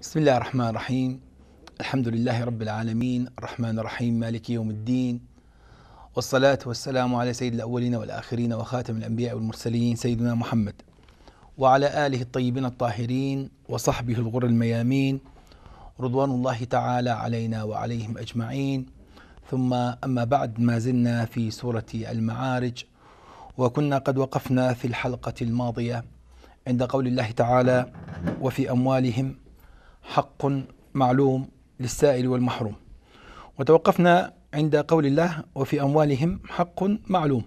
بسم الله الرحمن الرحيم الحمد لله رب العالمين الرحمن الرحيم مالك يوم الدين والصلاة والسلام على سيد الأولين والآخرين وخاتم الأنبياء والمرسلين سيدنا محمد وعلى آله الطيبين الطاهرين وصحبه الغر الميامين رضوان الله تعالى علينا وعليهم أجمعين ثم أما بعد ما زلنا في سورة المعارج وكنا قد وقفنا في الحلقة الماضية عند قول الله تعالى وفي أموالهم حق معلوم للسائل والمحروم وتوقفنا عند قول الله وفي أموالهم حق معلوم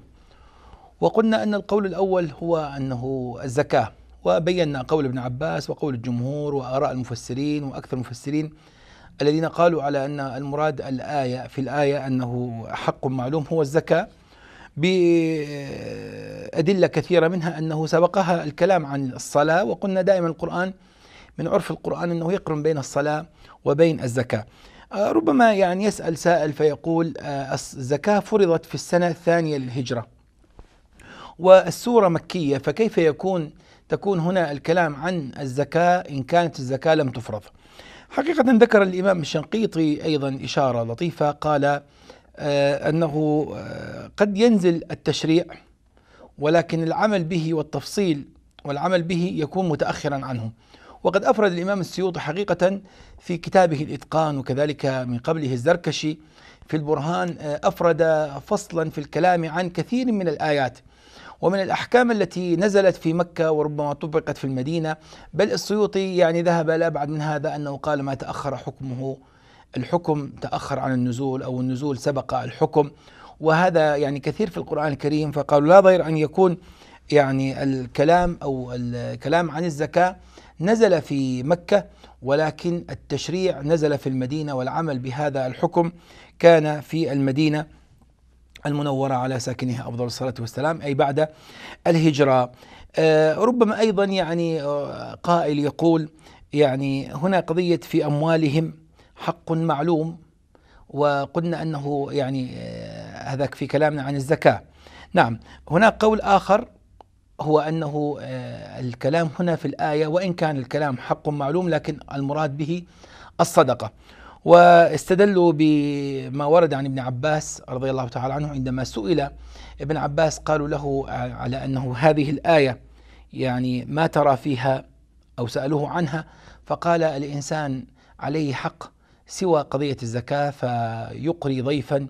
وقلنا أن القول الأول هو أنه الزكاة وبينا قول ابن عباس وقول الجمهور وآراء المفسرين وأكثر المفسرين الذين قالوا على أن المراد الآية في الآية أنه حق معلوم هو الزكاة بأدلة كثيرة منها أنه سبقها الكلام عن الصلاة وقلنا دائما القرآن من عرف القرآن أنه يقرن بين الصلاة وبين الزكاة آه، ربما يعني يسأل سائل فيقول آه، الزكاة فرضت في السنة الثانية للهجرة والسورة مكية فكيف يكون تكون هنا الكلام عن الزكاة إن كانت الزكاة لم تفرض حقيقة ذكر الإمام الشنقيطي أيضا إشارة لطيفة قال آه، أنه قد ينزل التشريع ولكن العمل به والتفصيل والعمل به يكون متأخرا عنه وقد أفرد الإمام السيوطي حقيقة في كتابه الإتقان وكذلك من قبله الزركشي في البرهان آه، أفرد فصلا في الكلام عن كثير من الآيات ومن الأحكام التي نزلت في مكة وربما طبقت في المدينة بل السيوطي يعني ذهب لا بعد من هذا أنه قال ما تأخر حكمه الحكم تأخر عن النزول أو النزول سبق الحكم وهذا يعني كثير في القرآن الكريم فقالوا لا ضير أن يكون يعني الكلام أو الكلام عن الزكاة نزل في مكة ولكن التشريع نزل في المدينة والعمل بهذا الحكم كان في المدينة المنورة على ساكنها أفضل الصلاة والسلام أي بعد الهجرة آه، ربما أيضا يعني آه، قائل يقول يعني هنا قضية في أموالهم حق معلوم وقلنا أنه يعني آه، هذاك في كلامنا عن الزكاة نعم هناك قول آخر هو انه آه، الكلام هنا في الايه وان كان الكلام حق معلوم لكن المراد به الصدقه واستدلوا بما ورد عن ابن عباس رضي الله تعالى عنه عندما سئل ابن عباس قالوا له على انه هذه الايه يعني ما ترى فيها او سالوه عنها فقال الانسان عليه حق سوى قضيه الزكاه فيقري ضيفا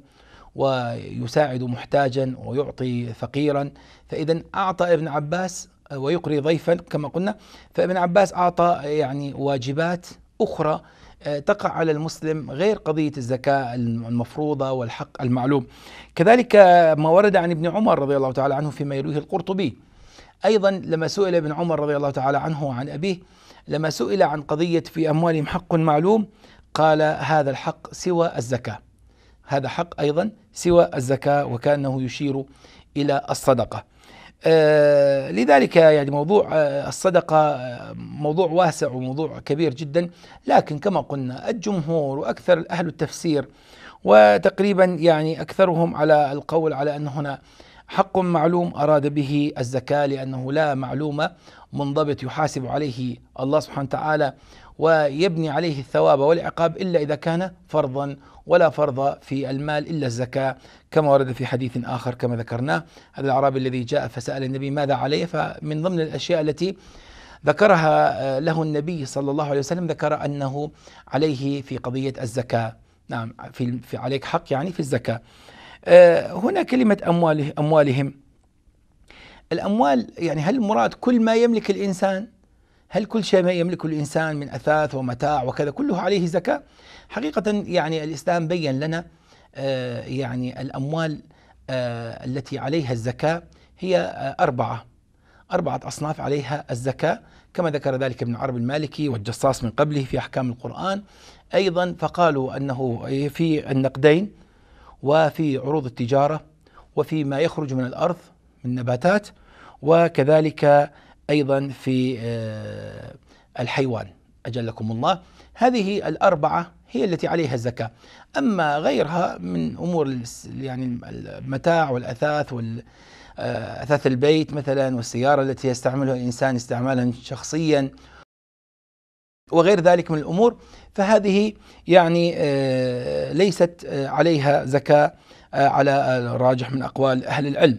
ويساعد محتاجا ويعطي فقيرا فإذا أعطى ابن عباس ويقري ضيفا كما قلنا فابن عباس أعطى يعني واجبات أخرى آه، تقع على المسلم غير قضية الزكاة المفروضة والحق المعلوم كذلك ما ورد عن ابن عمر رضي الله تعالى عنه فيما يرويه القرطبي أيضا لما سئل ابن عمر رضي الله تعالى عنه وعن أبيه لما سئل عن قضية في أموالهم حق معلوم قال هذا الحق سوى الزكاة هذا حق أيضا سوى الزكاة وكأنه يشير إلى الصدقة آه، لذلك يعني موضوع آه، الصدقة آه، موضوع واسع وموضوع كبير جدا لكن كما قلنا الجمهور وأكثر أهل التفسير وتقريبا يعني أكثرهم على القول على أن هنا حق معلوم أراد به الزكاة لأنه لا معلومة منضبط يحاسب عليه الله سبحانه وتعالى ويبني عليه الثواب والعقاب إلا إذا كان فرضا ولا فرض في المال إلا الزكاة كما ورد في حديث آخر كما ذكرناه هذا الأعرابي الذي جاء فسأل النبي ماذا عليه فمن ضمن الأشياء التي ذكرها آه، له النبي صلى الله عليه وسلم ذكر أنه عليه في قضية الزكاة نعم في, في عليك حق يعني في الزكاة آه، هنا كلمة أمواله أموالهم الأموال يعني هل المراد كل ما يملك الإنسان هل كل شيء ما يملكه الانسان من اثاث ومتاع وكذا كله عليه زكاه؟ حقيقه يعني الاسلام بين لنا آه، يعني الاموال آه، التي عليها الزكاه هي آه، اربعه أربعة أصناف عليها الزكاة كما ذكر ذلك ابن عرب المالكي والجصاص من قبله في أحكام القرآن أيضا فقالوا أنه في النقدين وفي عروض التجارة وفي ما يخرج من الأرض من نباتات وكذلك أيضا في آه، الحيوان أجلكم الله هذه الأربعة هي التي عليها الزكاة أما غيرها من أمور يعني المتاع والأثاث وال آه، أثاث البيت مثلا والسيارة التي يستعملها الإنسان استعمالا شخصيا وغير ذلك من الأمور فهذه يعني آه، ليست عليها زكاة على الراجح من أقوال أهل العلم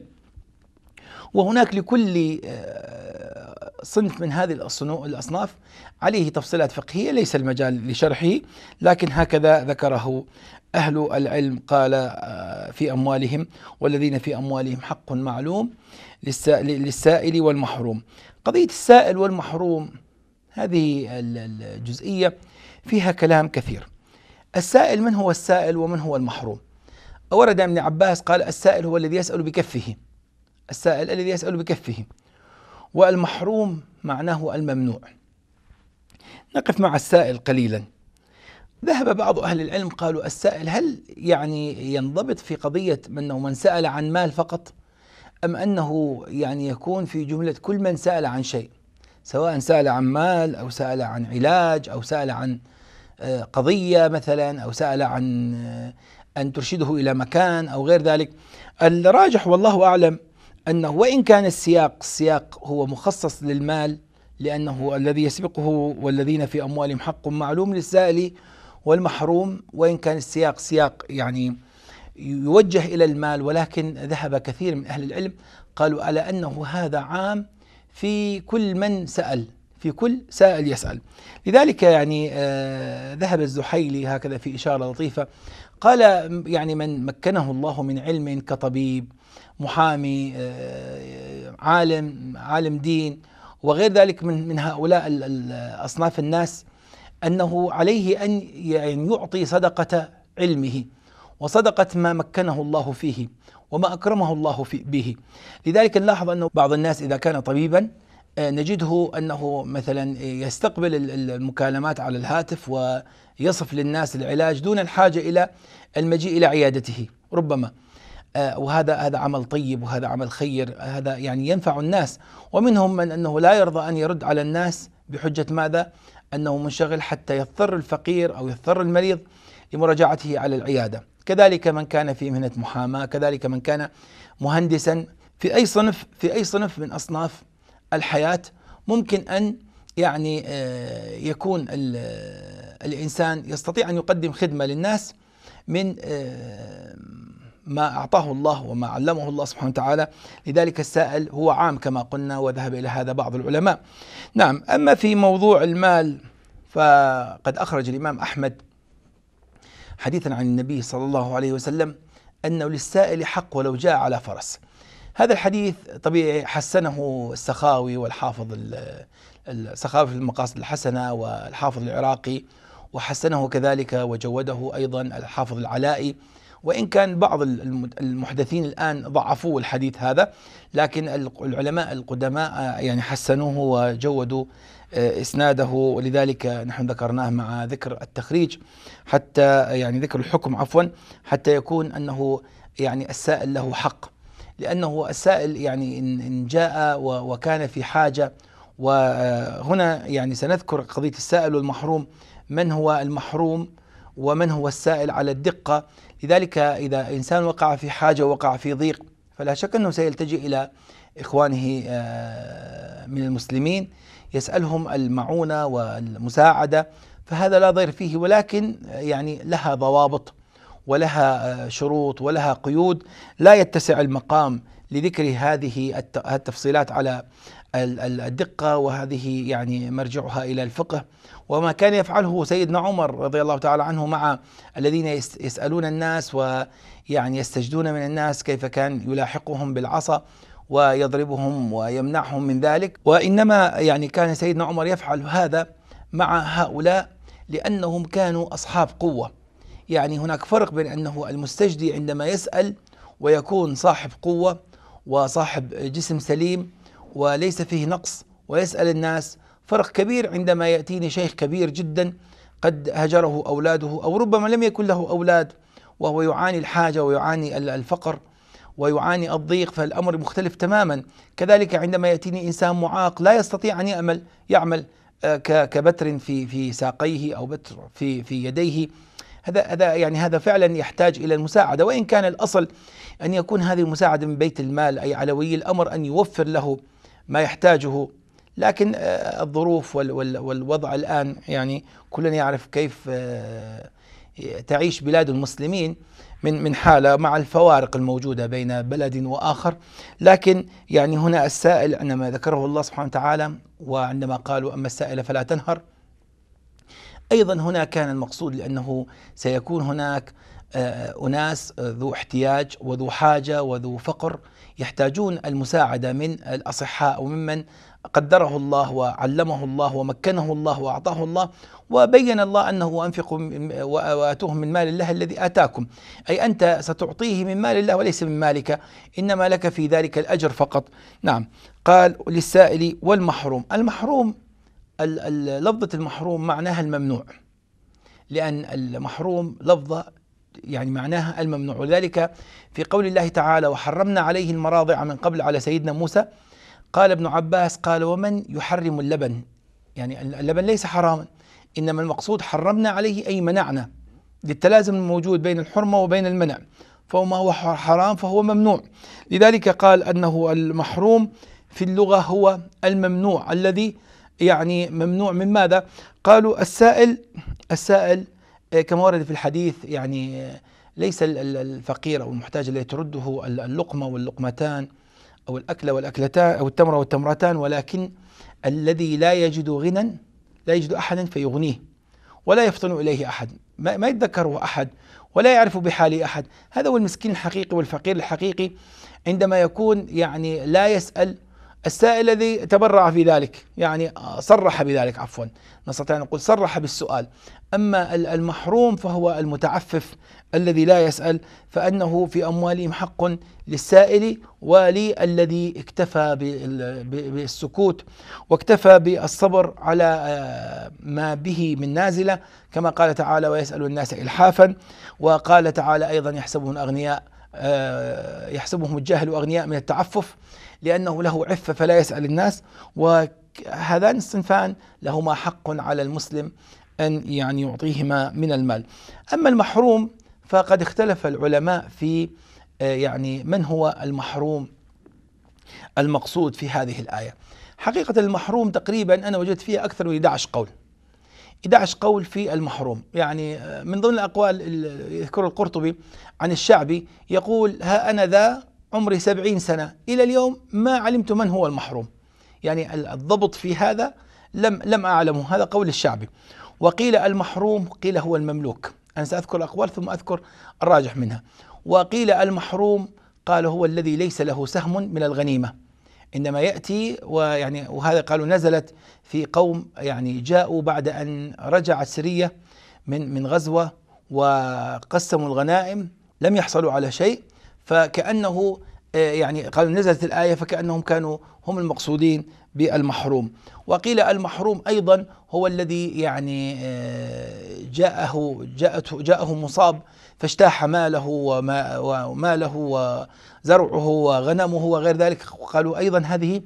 وهناك لكل آه، صنف من هذه الأصناف عليه تفصيلات فقهية ليس المجال لشرحه لكن هكذا ذكره أهل العلم قال آه، في أموالهم والذين في أموالهم حق معلوم للسائل والمحروم قضية السائل والمحروم هذه الجزئية فيها كلام كثير السائل من هو السائل ومن هو المحروم أورد ابن عباس قال السائل هو الذي يسأل بكفه السائل الذي يسأل بكفه والمحروم معناه الممنوع نقف مع السائل قليلا ذهب بعض أهل العلم قالوا السائل هل يعني ينضبط في قضية من من سأل عن مال فقط أم أنه يعني يكون في جملة كل من سأل عن شيء سواء سأل عن مال أو سأل عن علاج أو سأل عن آه، قضية مثلا أو سأل عن آه، أن ترشده إلى مكان أو غير ذلك الراجح والله أعلم أنه وإن كان السياق السياق هو مخصص للمال لأنه الذي يسبقه والذين في أموالهم حق معلوم للسائل والمحروم وإن كان السياق سياق يعني يوجه إلى المال ولكن ذهب كثير من أهل العلم قالوا على أنه هذا عام في كل من سأل في كل سائل يسأل لذلك يعني آه، ذهب الزحيلي هكذا في إشارة لطيفة قال يعني من مكنه الله من علم كطبيب محامي آه، عالم عالم دين وغير ذلك من من هؤلاء أصناف الناس أنه عليه أن يعني يعطي صدقة علمه وصدقة ما مكنه الله فيه وما أكرمه الله في به لذلك نلاحظ أنه بعض الناس إذا كان طبيبا آه، نجده انه مثلا يستقبل المكالمات على الهاتف ويصف للناس العلاج دون الحاجه الى المجيء الى عيادته ربما آه، وهذا هذا عمل طيب وهذا عمل خير هذا يعني ينفع الناس ومنهم من انه لا يرضى ان يرد على الناس بحجه ماذا؟ انه منشغل حتى يضطر الفقير او يضطر المريض لمراجعته على العياده، كذلك من كان في مهنه محاماه، كذلك من كان مهندسا في اي صنف في اي صنف من اصناف الحياة ممكن أن يعني آه، يكون آه، الإنسان يستطيع أن يقدم خدمة للناس من آه، ما أعطاه الله وما علمه الله سبحانه وتعالى لذلك السائل هو عام كما قلنا وذهب إلى هذا بعض العلماء نعم أما في موضوع المال فقد أخرج الإمام أحمد حديثا عن النبي صلى الله عليه وسلم أنه للسائل حق ولو جاء على فرس هذا الحديث طبيعي حسنه السخاوي والحافظ السخاوي في المقاصد الحسنة والحافظ العراقي وحسنه كذلك وجوده أيضا الحافظ العلائي وإن كان بعض المحدثين الآن ضعفوا الحديث هذا لكن العلماء القدماء يعني حسنوه وجودوا آه، اسناده ولذلك نحن ذكرناه مع ذكر التخريج حتى يعني ذكر الحكم عفوا حتى يكون انه يعني السائل له حق لأنه السائل يعني إن جاء وكان في حاجة وهنا يعني سنذكر قضية السائل والمحروم من هو المحروم ومن هو السائل على الدقة لذلك إذا إنسان وقع في حاجة وقع في ضيق فلا شك أنه سيلتجئ إلى إخوانه آه، من المسلمين يسألهم المعونة والمساعدة فهذا لا ضير فيه ولكن يعني لها ضوابط ولها آه، شروط ولها قيود لا يتسع المقام لذكر هذه التفصيلات على الدقة وهذه يعني مرجعها إلى الفقه وما كان يفعله سيدنا عمر رضي الله تعالى عنه مع الذين يسألون الناس ويعني يستجدون من الناس كيف كان يلاحقهم بالعصا ويضربهم ويمنعهم من ذلك وإنما يعني كان سيدنا عمر يفعل هذا مع هؤلاء لأنهم كانوا أصحاب قوة يعني هناك فرق بين انه المستجدي عندما يسال ويكون صاحب قوه وصاحب جسم سليم وليس فيه نقص ويسال الناس فرق كبير عندما ياتيني شيخ كبير جدا قد هجره اولاده او ربما لم يكن له اولاد وهو يعاني الحاجه ويعاني الفقر ويعاني الضيق فالامر مختلف تماما كذلك عندما ياتيني انسان معاق لا يستطيع ان يعمل يعمل آه، كبتر في في ساقيه او بتر في في يديه هذا هذا يعني هذا فعلا يحتاج الى المساعده وان كان الاصل ان يكون هذه المساعده من بيت المال اي على ولي الامر ان يوفر له ما يحتاجه لكن آه، الظروف والوضع الان يعني كلنا يعرف كيف آه، تعيش بلاد المسلمين من من حاله مع الفوارق الموجوده بين بلد واخر لكن يعني هنا السائل عندما ذكره الله سبحانه وتعالى وعندما قالوا اما السائل فلا تنهر أيضا هنا كان المقصود لأنه سيكون هناك آه، أناس آه، ذو احتياج وذو حاجة وذو فقر يحتاجون المساعدة من الأصحاء وممن قدره الله وعلمه الله ومكنه الله واعطاه الله وبين الله انه انفقوا واتوهم من مال الله الذي اتاكم اي انت ستعطيه من مال الله وليس من مالك انما لك في ذلك الاجر فقط نعم قال للسائل والمحروم المحروم لفظة المحروم معناها الممنوع لأن المحروم لفظة يعني معناها الممنوع ولذلك في قول الله تعالى وحرمنا عليه المراضع من قبل على سيدنا موسى قال ابن عباس قال ومن يحرم اللبن يعني اللبن ليس حراما إنما المقصود حرمنا عليه أي منعنا للتلازم الموجود بين الحرمة وبين المنع فما هو حرام فهو ممنوع لذلك قال أنه المحروم في اللغة هو الممنوع الذي يعني ممنوع من ماذا؟ قالوا السائل السائل آه، كما ورد في الحديث يعني آه، ليس الفقير او المحتاج الذي ترده اللقمه واللقمتان او الاكله والاكلتان او التمره والتمرتان ولكن الذي لا يجد غنى لا يجد احدا فيغنيه ولا يفطن اليه احد ما يتذكره احد ولا يعرف بحاله احد هذا هو المسكين الحقيقي والفقير الحقيقي عندما يكون يعني لا يسال السائل الذي تبرع في ذلك يعني صرح بذلك عفوا نستطيع أن نقول صرح بالسؤال أما المحروم فهو المتعفف الذي لا يسأل فإنه في أموالهم حق للسائل وللذي اكتفى بالسكوت واكتفى بالصبر على آه، ما به من نازلة كما قال تعالى ويسأل الناس إلحافا وقال تعالى أيضا يحسبهم أغنياء آه، يحسبهم الجاهل أغنياء من التعفف لأنه له عفة فلا يسأل الناس وهذان الصنفان لهما حق على المسلم أن يعني يعطيهما من المال أما المحروم فقد اختلف العلماء في آه، يعني من هو المحروم المقصود في هذه الآية حقيقة المحروم تقريبا أنا وجدت فيها أكثر من 11 قول 11 قول في المحروم يعني آه، من ضمن الأقوال يذكر القرطبي عن الشعبي يقول ها أنا ذا عمره سبعين سنة إلى اليوم ما علمت من هو المحروم يعني الضبط في هذا لم لم أعلمه هذا قول الشعبي وقيل المحروم قيل هو المملوك أنا سأذكر الأقوال ثم أذكر الراجح منها وقيل المحروم قال هو الذي ليس له سهم من الغنيمة إنما يأتي ويعني وهذا قالوا نزلت في قوم يعني جاءوا بعد أن رجع سرية من من غزوة وقسموا الغنائم لم يحصلوا على شيء فكأنه آه، يعني قالوا نزلت الآية فكأنهم كانوا هم المقصودين بالمحروم وقيل المحروم أيضا هو الذي يعني آه، جاءه جاءته جاءه مصاب فاجتاح ماله وما وماله وزرعه وغنمه وغير ذلك قالوا أيضا هذه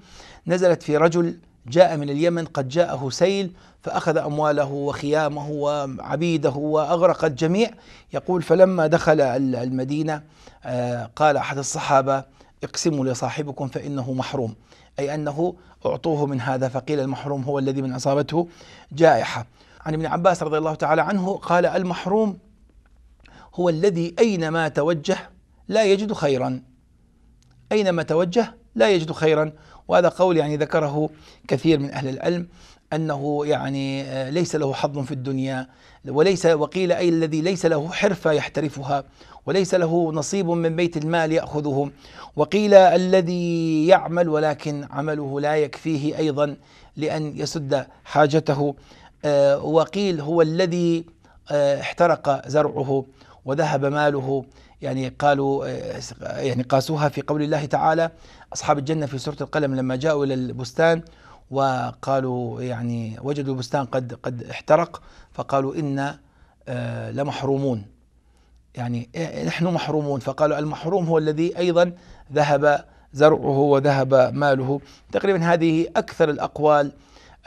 نزلت في رجل جاء من اليمن قد جاءه سيل فأخذ أمواله وخيامه وعبيده وأغرقت جميع يقول فلما دخل المدينة آه، قال أحد الصحابة اقسموا لصاحبكم فإنه محروم أي أنه أعطوه من هذا فقيل المحروم هو الذي من أصابته جائحة عن ابن عباس رضي الله تعالى عنه قال المحروم هو الذي أينما توجه لا يجد خيرا أينما توجه لا يجد خيرا وهذا قول يعني ذكره كثير من أهل العلم أنه يعني آه، ليس له حظ في الدنيا وليس وقيل أي الذي ليس له حرفة يحترفها وليس له نصيب من بيت المال يأخذه وقيل الذي يعمل ولكن عمله لا يكفيه أيضا لأن يسد حاجته آه، وقيل هو الذي آه، احترق زرعه وذهب ماله يعني قالوا يعني قاسوها في قول الله تعالى أصحاب الجنة في سورة القلم لما جاءوا إلى البستان وقالوا يعني وجدوا البستان قد قد احترق فقالوا إنا آه، لمحرومون يعني إيه، إيه، نحن محرومون فقالوا المحروم هو الذي أيضا ذهب زرعه وذهب ماله تقريبا هذه أكثر الأقوال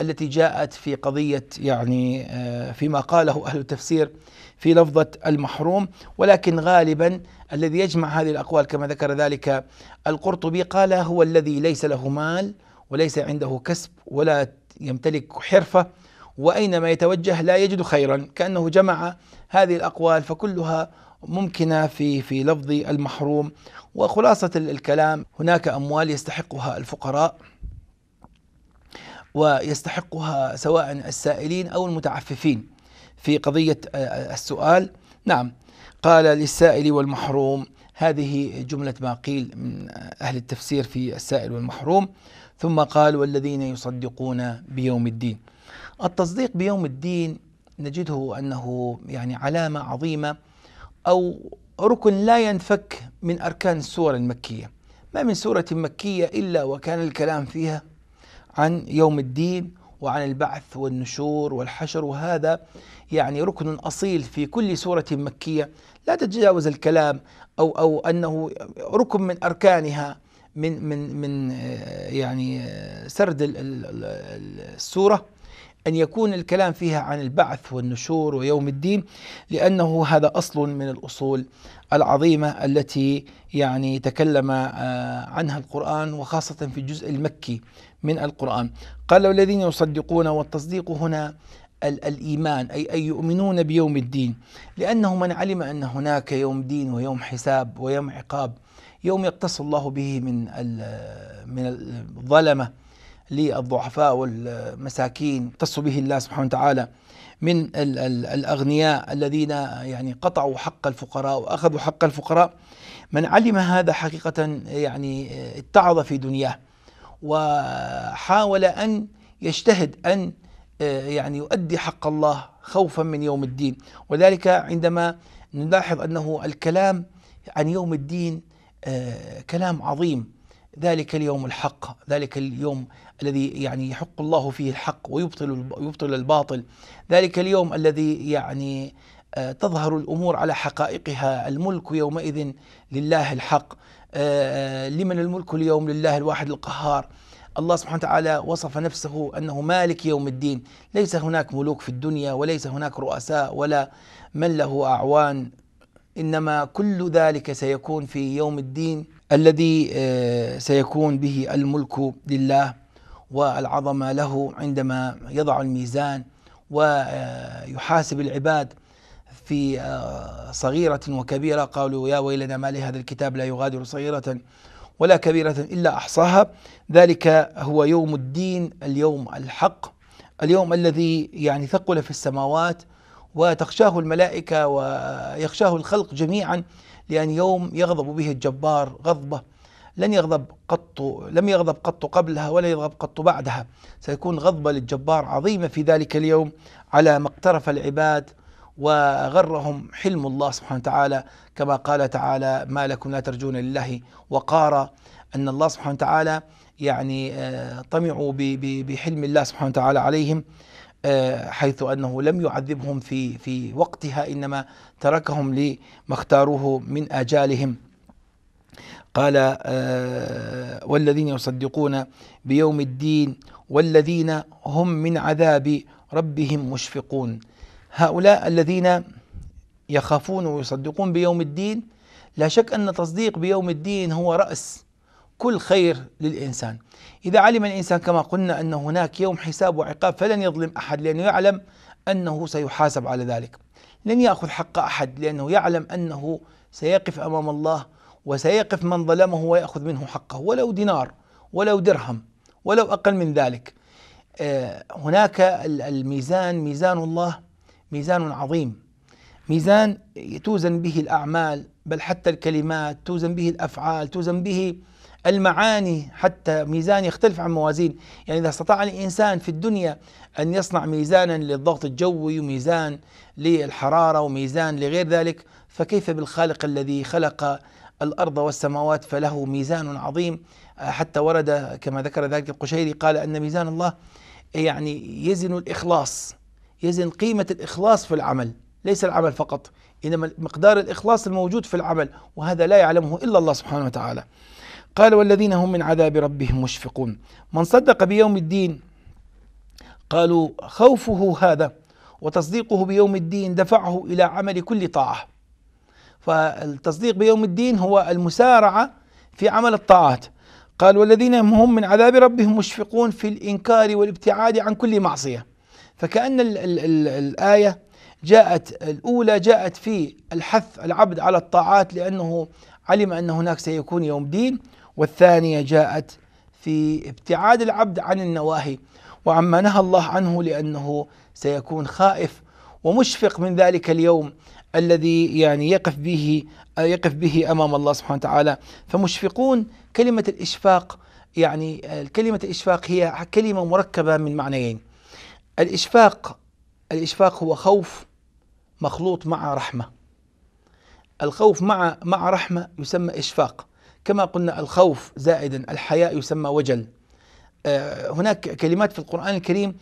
التي جاءت في قضية يعني آه، فيما قاله أهل التفسير في لفظة المحروم ولكن غالبا الذي يجمع هذه الأقوال كما ذكر ذلك القرطبي قال هو الذي ليس له مال وليس عنده كسب ولا يمتلك حرفة وأينما يتوجه لا يجد خيرا كأنه جمع هذه الأقوال فكلها ممكنة في في لفظ المحروم وخلاصة الكلام هناك أموال يستحقها الفقراء ويستحقها سواء السائلين أو المتعففين في قضية آه، السؤال نعم قال للسائل والمحروم هذه جملة ما قيل من آه، أهل التفسير في السائل والمحروم ثم قال والذين يصدقون بيوم الدين التصديق بيوم الدين نجده أنه يعني علامة عظيمة أو ركن لا ينفك من أركان السور المكية ما من سورة مكية إلا وكان الكلام فيها عن يوم الدين وعن البعث والنشور والحشر وهذا يعني ركن اصيل في كل سوره مكيه لا تتجاوز الكلام او او انه ركن من اركانها من من من آه، يعني آه، سرد السوره أن يكون الكلام فيها عن البعث والنشور ويوم الدين لأنه هذا أصل من الأصول العظيمة التي يعني تكلم آه، عنها القرآن وخاصة في الجزء المكي من القرآن قال والذين يصدقون والتصديق هنا الإيمان أي أن يؤمنون بيوم الدين لأنه من علم أن هناك يوم دين ويوم حساب ويوم عقاب يوم يقتص الله به من من الظلمة للضعفاء والمساكين يقتص به الله سبحانه وتعالى من الأغنياء الذين يعني قطعوا حق الفقراء وأخذوا حق الفقراء من علم هذا حقيقة يعني اتعظ في دنياه وحاول أن يجتهد أن آه، يعني يؤدي حق الله خوفا من يوم الدين وذلك عندما نلاحظ أنه الكلام عن يوم الدين آه، كلام عظيم ذلك اليوم الحق ذلك اليوم الذي يعني يحق الله فيه الحق ويبطل يبطل الباطل ذلك اليوم الذي يعني آه، تظهر الامور على حقائقها الملك يومئذ لله الحق آه، لمن الملك اليوم لله الواحد القهار الله سبحانه وتعالى وصف نفسه انه مالك يوم الدين، ليس هناك ملوك في الدنيا وليس هناك رؤساء ولا من له اعوان انما كل ذلك سيكون في يوم الدين الذي آه، سيكون به الملك لله والعظمه له عندما يضع الميزان ويحاسب العباد في آه، صغيرة وكبيرة قالوا يا ويلنا ما لهذا الكتاب لا يغادر صغيرة ولا كبيرة إلا أحصاها ذلك هو يوم الدين اليوم الحق اليوم الذي يعني ثقل في السماوات وتخشاه الملائكة ويخشاه الخلق جميعا لأن يوم يغضب به الجبار غضبة لن يغضب قط لم يغضب قط قبلها ولا يغضب قط بعدها سيكون غضبة للجبار عظيمة في ذلك اليوم على ما اقترف العباد وغرهم حلم الله سبحانه وتعالى كما قال تعالى ما لكم لا ترجون لله وقارا أن الله سبحانه وتعالى يعني آه، طمعوا بحلم الله سبحانه وتعالى عليهم آه، حيث انه لم يعذبهم في في وقتها انما تركهم لما اختاروه من اجالهم. قال آه، والذين يصدقون بيوم الدين والذين هم من عذاب ربهم مشفقون. هؤلاء الذين يخافون ويصدقون بيوم الدين لا شك ان تصديق بيوم الدين هو راس كل خير للانسان اذا علم الانسان كما قلنا ان هناك يوم حساب وعقاب فلن يظلم احد لانه يعلم انه سيحاسب على ذلك لن ياخذ حق احد لانه يعلم انه سيقف امام الله وسيقف من ظلمه وياخذ منه حقه ولو دينار ولو درهم ولو اقل من ذلك آه، هناك الميزان ميزان الله ميزان عظيم ميزان توزن به الأعمال بل حتى الكلمات توزن به الأفعال توزن به المعاني حتى ميزان يختلف عن موازين يعني إذا استطاع الإنسان في الدنيا أن يصنع ميزانا للضغط الجوي وميزان للحرارة وميزان لغير ذلك فكيف بالخالق الذي خلق الأرض والسماوات فله ميزان عظيم حتى ورد كما ذكر ذلك القشيري قال أن ميزان الله يعني يزن الإخلاص يزن قيمة الإخلاص في العمل ليس العمل فقط إنما مقدار الإخلاص الموجود في العمل وهذا لا يعلمه إلا الله سبحانه وتعالى قال والذين هم من عذاب ربهم مشفقون من صدق بيوم الدين قالوا خوفه هذا وتصديقه بيوم الدين دفعه إلى عمل كل طاعة فالتصديق بيوم الدين هو المسارعة في عمل الطاعات قال والذين هم من عذاب ربهم مشفقون في الإنكار والابتعاد عن كل معصية فكأن الـ الـ الـ الآية جاءت الأولى جاءت في الحث العبد على الطاعات لأنه علم أن هناك سيكون يوم دين والثانية جاءت في ابتعاد العبد عن النواهي وعما نهى الله عنه لأنه سيكون خائف ومشفق من ذلك اليوم الذي يعني يقف به يقف به امام الله سبحانه وتعالى فمشفقون كلمه الاشفاق يعني كلمه الاشفاق هي كلمه مركبه من معنيين الإشفاق الإشفاق هو خوف مخلوط مع رحمة الخوف مع مع رحمة يسمى إشفاق كما قلنا الخوف زائدا الحياء يسمى وجل آه، هناك كلمات في القرآن الكريم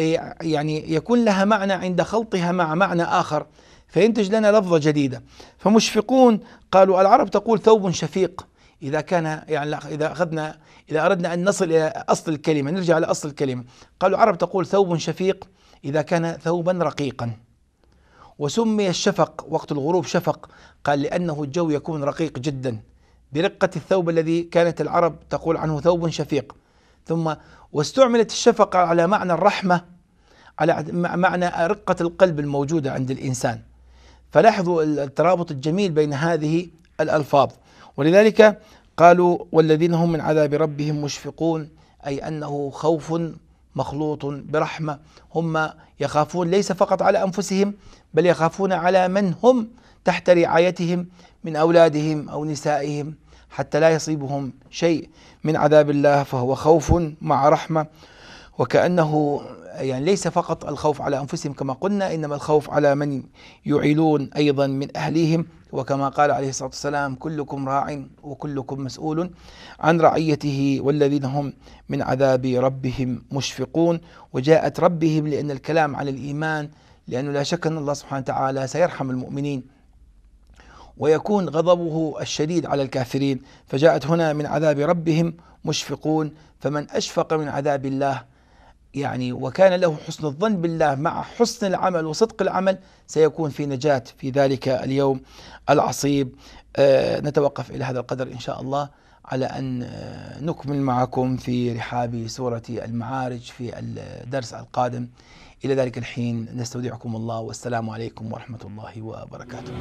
آه، يعني يكون لها معنى عند خلطها مع معنى آخر فينتج لنا لفظة جديدة فمشفقون قالوا العرب تقول ثوب شفيق إذا كان يعني إذا أخذنا إذا أردنا أن نصل إلى أصل الكلمة نرجع لأصل الكلمة قالوا العرب تقول ثوب شفيق إذا كان ثوبا رقيقا وسمي الشفق وقت الغروب شفق قال لأنه الجو يكون رقيق جدا برقة الثوب الذي كانت العرب تقول عنه ثوب شفيق ثم واستعملت الشفقة على معنى الرحمة على معنى رقة القلب الموجودة عند الإنسان فلاحظوا الترابط الجميل بين هذه الألفاظ ولذلك قالوا والذين هم من عذاب ربهم مشفقون أي أنه خوف مخلوط برحمة هم يخافون ليس فقط على أنفسهم بل يخافون على من هم تحت رعايتهم من أولادهم أو نسائهم حتى لا يصيبهم شيء من عذاب الله فهو خوف مع رحمة وكأنه يعني ليس فقط الخوف على أنفسهم كما قلنا إنما الخوف على من يعيلون أيضا من أهليهم وكما قال عليه الصلاة والسلام كلكم راع وكلكم مسؤول عن رعيته والذين هم من عذاب ربهم مشفقون وجاءت ربهم لأن الكلام على الإيمان لأنه لا شك أن الله سبحانه وتعالى سيرحم المؤمنين ويكون غضبه الشديد على الكافرين فجاءت هنا من عذاب ربهم مشفقون فمن أشفق من عذاب الله يعني وكان له حسن الظن بالله مع حسن العمل وصدق العمل سيكون في نجاة في ذلك اليوم العصيب آه، نتوقف إلى هذا القدر إن شاء الله على أن آه، نكمل معكم في رحاب سورة المعارج في الدرس القادم إلى ذلك الحين نستودعكم الله والسلام عليكم ورحمة الله وبركاته